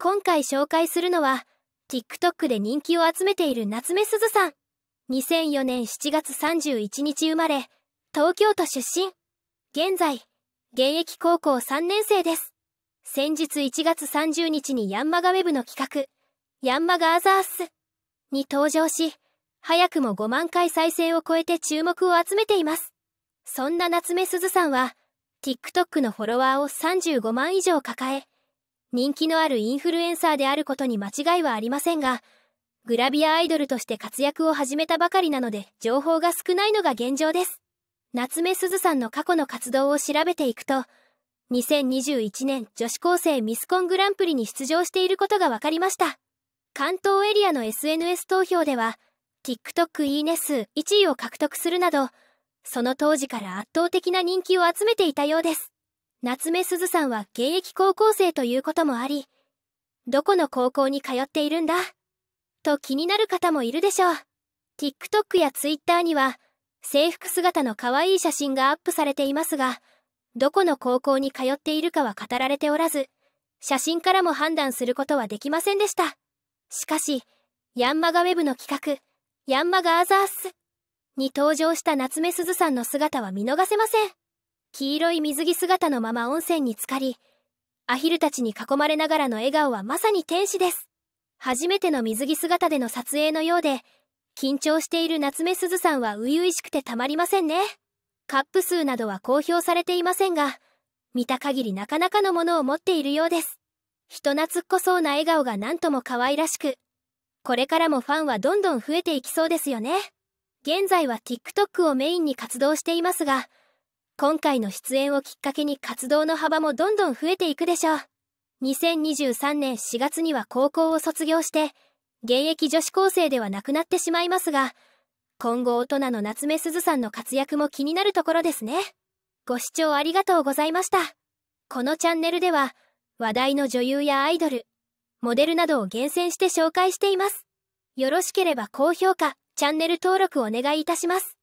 今回紹介するのは、TikTok で人気を集めている夏目すずさん。2004年7月31日生まれ、東京都出身。現在、現役高校3年生です。先日1月30日にヤンマガウェブの企画、ヤンマガアザースに登場し、早くも5万回再生を超えて注目を集めています。そんな夏目すずさんは、TikTok のフォロワーを35万以上抱え、人気のあるインフルエンサーであることに間違いはありませんが、グラビアアイドルとして活躍を始めたばかりなので情報が少ないのが現状です。夏目すずさんの過去の活動を調べていくと、2021年女子高生ミスコングランプリに出場していることが分かりました。関東エリアの SNS 投票では、TikTok いいね数1位を獲得するなど、その当時から圧倒的な人気を集めていたようです。夏目すずさんは現役高校生ということもあり、どこの高校に通っているんだと気になる方もいるでしょう。TikTok や Twitter には制服姿の可愛い写真がアップされていますが、どこの高校に通っているかは語られておらず、写真からも判断することはできませんでした。しかし、ヤンマガウェブの企画、ヤンマガアザースに登場した夏目すずさんの姿は見逃せません。黄色い水着姿のまま温泉に浸かり、アヒルたちに囲まれながらの笑顔はまさに天使です。初めての水着姿での撮影のようで、緊張している夏目すずさんは初々しくてたまりませんね。カップ数などは公表されていませんが、見た限りなかなかのものを持っているようです。人懐っこそうな笑顔が何とも可愛らしく、これからもファンはどんどん増えていきそうですよね。現在は TikTok をメインに活動していますが、今回の出演をきっかけに活動の幅もどんどん増えていくでしょう。2023年4月には高校を卒業して、現役女子高生ではなくなってしまいますが、今後大人の夏目鈴さんの活躍も気になるところですね。ご視聴ありがとうございました。このチャンネルでは、話題の女優やアイドル、モデルなどを厳選して紹介しています。よろしければ高評価、チャンネル登録お願いいたします。